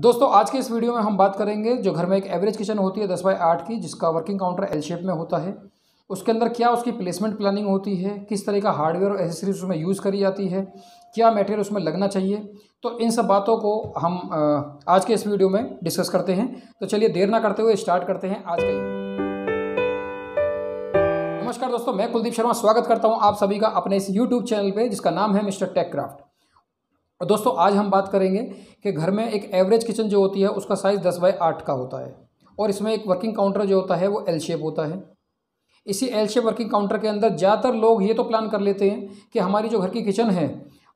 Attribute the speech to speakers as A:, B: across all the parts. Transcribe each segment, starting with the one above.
A: दोस्तों आज के इस वीडियो में हम बात करेंगे जो घर में एक एवरेज किचन होती है दस बाय आठ की जिसका वर्किंग काउंटर एल शेप में होता है उसके अंदर क्या उसकी प्लेसमेंट प्लानिंग होती है किस तरह का हार्डवेयर और एसेसरीज उसमें यूज़ करी जाती है क्या मटेरियल उसमें लगना चाहिए तो इन सब बातों को हम आज के इस वीडियो में डिस्कस करते हैं तो चलिए देर ना करते हुए स्टार्ट करते हैं आज का नमस्कार दोस्तों मैं कुलदीप शर्मा स्वागत करता हूं आप सभी का अपने इस YouTube चैनल पे जिसका नाम है मिस्टर टेक क्राफ्ट और दोस्तों आज हम बात करेंगे कि घर में एक एवरेज किचन जो होती है उसका साइज़ दस बाई आठ का होता है और इसमें एक वर्किंग काउंटर जो होता है वो एल शेप होता है इसी एल शेप वर्किंग काउंटर के अंदर ज़्यादातर लोग ये तो प्लान कर लेते हैं कि हमारी जो घर की किचन है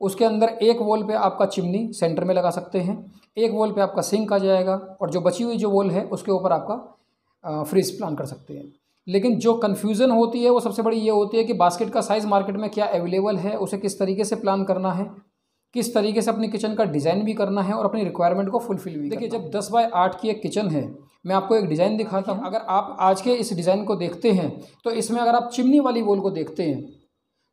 A: उसके अंदर एक वॉल पे आपका चिमनी सेंटर में लगा सकते हैं एक वॉल पे आपका सिंक आ जाएगा और जो बची हुई जो वॉल है उसके ऊपर आपका फ्रिज प्लान कर सकते हैं लेकिन जो कन्फ्यूज़न होती है वो सबसे बड़ी ये होती है कि बास्केट का साइज़ मार्केट में क्या अवेलेबल है उसे किस तरीके से प्लान करना है किस तरीके से अपनी किचन का डिज़ाइन भी करना है और अपनी रिक्वायरमेंट को फुलफिल भी देखिए जब दस बाय आठ की एक किचन है मैं आपको एक डिज़ाइन दिखाता हूँ अगर आप आज के इस डिज़ाइन को देखते हैं तो इसमें अगर आप चिमनी वाली वॉल को देखते हैं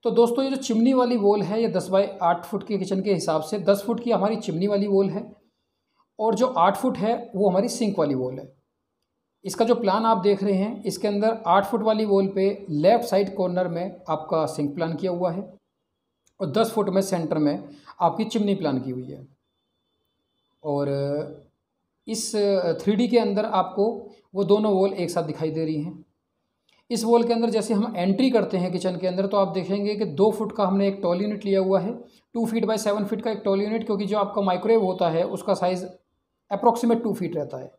A: तो दोस्तों ये जो चिमनी वाली वॉल है ये दस बाय आठ फुट की किचन के हिसाब से दस फुट की हमारी चिमनी वाली वॉल है और जो आठ फुट है वो हमारी सिंक वाली वॉल है इसका जो प्लान आप देख रहे हैं इसके अंदर आठ फुट वाली वॉल पे लेफ़्ट साइड कॉर्नर में आपका सिंक प्लान किया हुआ है और दस फुट में सेंटर में आपकी चिमनी प्लान की हुई है और इस थ्री के अंदर आपको वो दोनों वॉल एक साथ दिखाई दे रही हैं इस वॉल के अंदर जैसे हम एंट्री करते हैं किचन के अंदर तो आप देखेंगे कि दो फुट का हमने एक टॉल यूनिट लिया हुआ है two feet by seven feet का एक टॉल यूनिट क्योंकि जो आपका माइक्रोवेव होता है उसका साइज़ अप्रोक्सीमेट टू फीट रहता है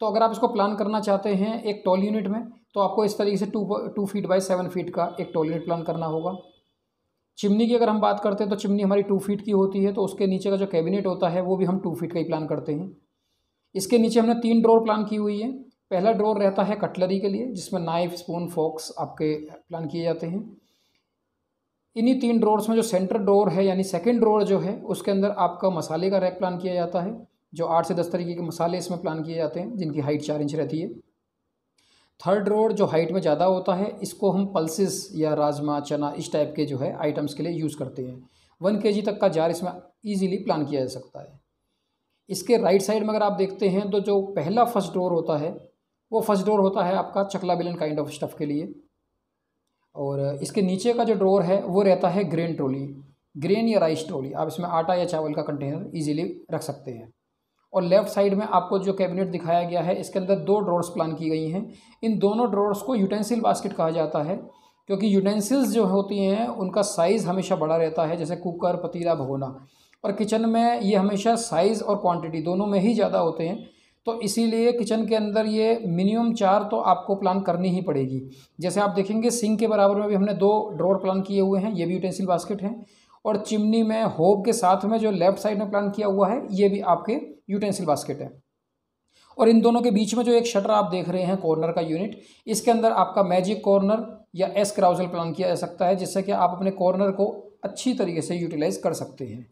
A: तो अगर आप इसको प्लान करना चाहते हैं एक टॉल यूनिट में तो आपको इस तरीके से two two feet by seven feet का एक टॉल यूनिट प्लान करना होगा चिमनी की अगर हम बात करते हैं तो चिमनी हमारी टू फीट की होती है तो उसके नीचे का जो कैबिनेट होता है वो भी हम टू फीट का ही प्लान करते हैं इसके नीचे हमने तीन ड्रोर प्लान की हुई है पहला ड्रोर रहता है कटलरी के लिए जिसमें नाइफ स्पून फॉक्स आपके प्लान किए जाते हैं इन्हीं तीन ड्रोर्स में जो सेंटर ड्रोर है यानी सेकेंड ड्रोर जो है उसके अंदर आपका मसाले का रैक प्लान किया जाता है जो आठ से दस तरीके के मसाले इसमें प्लान किए जाते हैं जिनकी हाइट चार इंच रहती है थर्ड रोड जो हाइट में ज़्यादा होता है इसको हम पल्सेस या राजमा चना इस टाइप के जो है आइटम्स के लिए यूज़ करते हैं वन के तक का जार इसमें ईजिली प्लान किया जा सकता है इसके राइट साइड में अगर आप देखते हैं तो जो पहला फर्स्ट डोर होता है वो फर्स्ट डोर होता है आपका चकला बिलन काइंड ऑफ स्टफ़ के लिए और इसके नीचे का जो डोर है वो रहता है ग्रेन ट्रोली ग्रेन या राइस ट्रोली आप इसमें आटा या चावल का कंटेनर इजीली रख सकते हैं और लेफ़्ट साइड में आपको जो कैबिनेट दिखाया गया है इसके अंदर दो ड्रॉर्स प्लान की गई हैं इन दोनों ड्रॉर्स को यूटेंसिल बास्केट कहा जाता है क्योंकि यूटेंसिल्स जो होती हैं उनका साइज़ हमेशा बड़ा रहता है जैसे कुकर पतीला भगोना और किचन में ये हमेशा साइज़ और क्वांटिटी दोनों में ही ज़्यादा होते हैं तो इसीलिए किचन के अंदर ये मिनिमम चार तो आपको प्लान करनी ही पड़ेगी जैसे आप देखेंगे सिंक के बराबर में भी हमने दो ड्रॉर प्लान किए हुए हैं ये भी यूटेंसिल बास्केट हैं और चिमनी में होब के साथ में जो लेफ्ट साइड में प्लान किया हुआ है ये भी आपके यूटेंसिल बास्केट है और इन दोनों के बीच में जो एक शटर आप देख रहे हैं कॉर्नर का यूनिट इसके अंदर आपका मैजिक कॉर्नर या एस क्राउजल प्लान किया जा सकता है जिससे कि आप अपने कॉर्नर को अच्छी तरीके से यूटिलाइज कर सकते हैं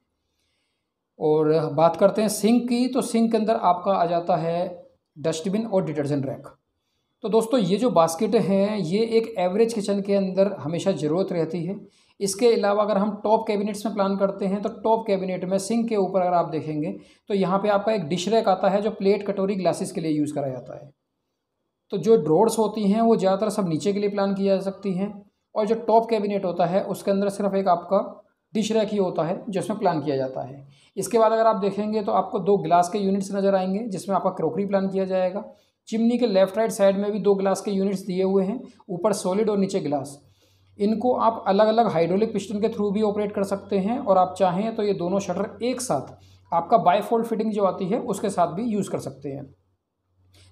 A: और बात करते हैं सिंक की तो सिंक के अंदर आपका आ जाता है डस्टबिन और डिटर्जेंट रैक तो दोस्तों ये जो बास्केट हैं ये एक एवरेज किचन के अंदर हमेशा ज़रूरत रहती है इसके अलावा अगर हम टॉप कैबिनेट्स में प्लान करते हैं तो टॉप कैबिनेट में सिंक के ऊपर अगर आप देखेंगे तो यहाँ पे आपका एक डिश रैक आता है जो प्लेट कटोरी ग्लासेस के लिए यूज़ कराया जाता है तो जो ड्रोड्स होती हैं वो ज़्यादातर सब नीचे के लिए प्लान की जा सकती हैं और जो टॉप कैबिनेट होता है उसके अंदर सिर्फ एक आपका डिश रैक ही होता है जिसमें प्लान किया जाता है इसके बाद अगर आप देखेंगे तो आपको दो ग्लास के यूनिट्स नज़र आएंगे जिसमें आपका क्रोकरी प्लान किया जाएगा चिमनी के लेफ्ट राइट साइड में भी दो ग्लास के यूनिट्स दिए हुए हैं ऊपर सॉलिड और नीचे ग्लास इनको आप अलग अलग हाइड्रोलिक पिस्टन के थ्रू भी ऑपरेट कर सकते हैं और आप चाहें तो ये दोनों शटर एक साथ आपका बाईफोल्ड फिटिंग जो आती है उसके साथ भी यूज़ कर सकते हैं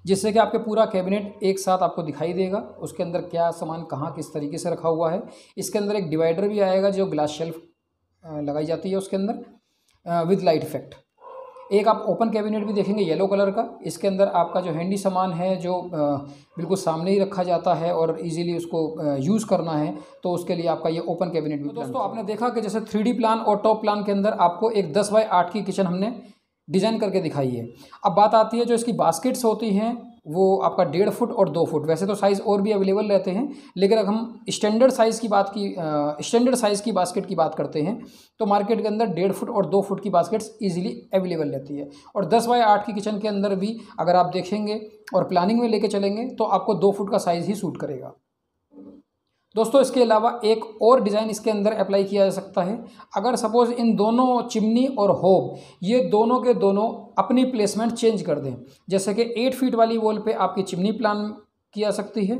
A: जिससे कि आपके पूरा कैबिनेट एक साथ आपको दिखाई देगा उसके अंदर क्या सामान कहाँ किस तरीके से रखा हुआ है इसके अंदर एक डिवाइडर भी आएगा जो ग्लास शेल्फ लगाई जाती है उसके अंदर विद लाइट इफेक्ट एक आप ओपन कैबिनेट भी देखेंगे येलो कलर का इसके अंदर आपका जो हैंडी सामान है जो बिल्कुल सामने ही रखा जाता है और इजीली उसको यूज़ करना है तो उसके लिए आपका ये ओपन कैबिनेट भी तो दोस्तों आपने देखा कि जैसे थ्री प्लान और टॉप प्लान के अंदर आपको एक दस बाई आठ की किचन हमने डिज़ाइन करके दिखाई है अब बात आती है जो इसकी बास्केट्स होती हैं वो आपका डेढ़ फुट और दो फुट वैसे तो साइज़ और भी अवेलेबल रहते हैं लेकिन अगर हम स्टैंडर्ड साइज़ की बात की स्टैंडर्ड साइज़ की बास्केट की बात करते हैं तो मार्केट के अंदर डेढ़ फुट और दो फुट की बास्केट्स इजीली अवेलेबल रहती है और दस बाय आठ की किचन के अंदर भी अगर आप देखेंगे और प्लानिंग में लेके चलेंगे तो आपको दो फुट का साइज़ ही सूट करेगा दोस्तों इसके अलावा एक और डिज़ाइन इसके अंदर अप्लाई किया जा सकता है अगर सपोज़ इन दोनों चिमनी और होब ये दोनों के दोनों अपनी प्लेसमेंट चेंज कर दें जैसे कि एट फीट वाली वॉल पे आपकी चिमनी प्लान की जा सकती है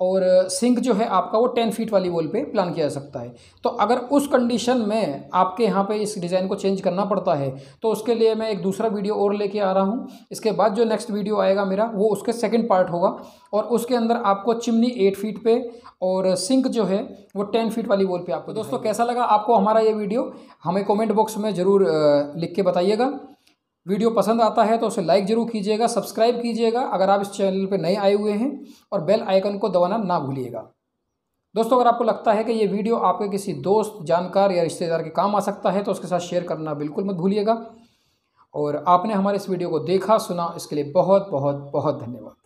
A: और सिंक जो है आपका वो टेन फीट वाली वॉल पे प्लान किया जा सकता है तो अगर उस कंडीशन में आपके यहाँ पे इस डिज़ाइन को चेंज करना पड़ता है तो उसके लिए मैं एक दूसरा वीडियो और लेके आ रहा हूँ इसके बाद जो नेक्स्ट वीडियो आएगा मेरा वो उसके सेकंड पार्ट होगा और उसके अंदर आपको चिमनी एट फीट पे और सिंक जो है वो टेन फीट वाली वॉल पर आपको दोस्तों कैसा लगा आपको हमारा ये वीडियो हमें कॉमेंट बॉक्स में ज़रूर लिख के बताइएगा वीडियो पसंद आता है तो उसे लाइक जरूर कीजिएगा सब्सक्राइब कीजिएगा अगर आप इस चैनल पर नए आए हुए हैं और बेल आइकन को दबाना ना भूलिएगा दोस्तों अगर आपको लगता है कि ये वीडियो आपके किसी दोस्त जानकार या रिश्तेदार के काम आ सकता है तो उसके साथ शेयर करना बिल्कुल मत भूलिएगा और आपने हमारे इस वीडियो को देखा सुना इसके लिए बहुत बहुत बहुत धन्यवाद